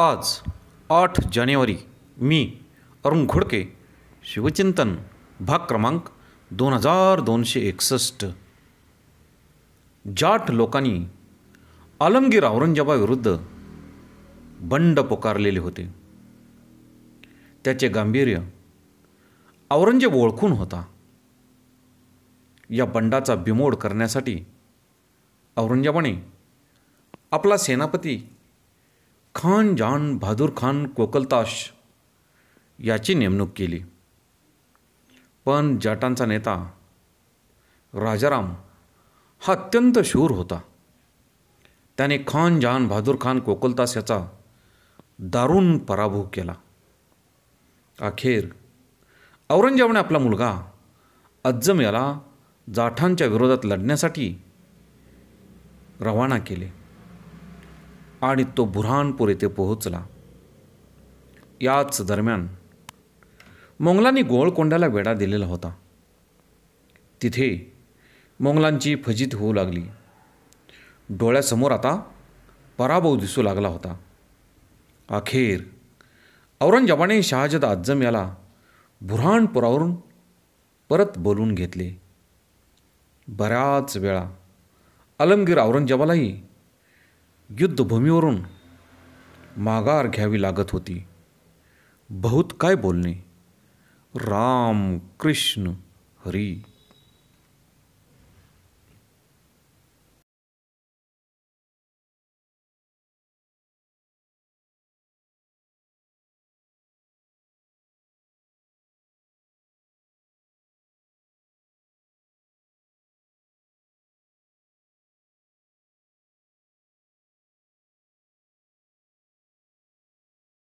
आज आठ जानेवारी मी अरुण घोडके शिवचिंतन भाग क्रमांक दोन हजार दोनशे एकसष्ट जाट लोकांनी आलमगीर औरंगजेबाविरुद्ध बंड पुकारलेले होते त्याचे गांभीर्य औरंगजेब ओळखून होता या बंडाचा बिमोड करण्यासाठी औरंगजेबाने आपला सेनापती खान जान बहादूर खान कोकलताश याची नेमणूक केली पण जाटांचा नेता राजाराम हा अत्यंत शूर होता त्याने खान जान बहादूर खान कोकलतास याचा दारुण पराभव केला अखेर औरंगजेबाने आपला मुलगा अज्जम याला जाठांच्या विरोधात लढण्यासाठी रवाना केले आणि तो बुरहानपूर येथे पोहोचला याच दरम्यान मोंगलांनी गोळकोंड्याला वेढा दिलेला होता तिथे मोंगलांची फजित होऊ लागली डोळ्यासमोर आता पराभव दिसू लागला होता अखेर औरंगजेबाने शहाजद आजम याला बुरहानपुरावरून परत बोलून घेतले बऱ्याच वेळा आलमगीर औरंगजेबालाही युद्धभूमीवरून माघार घ्यावी लागत होती बहुत काय बोलणे राम कृष्ण हरी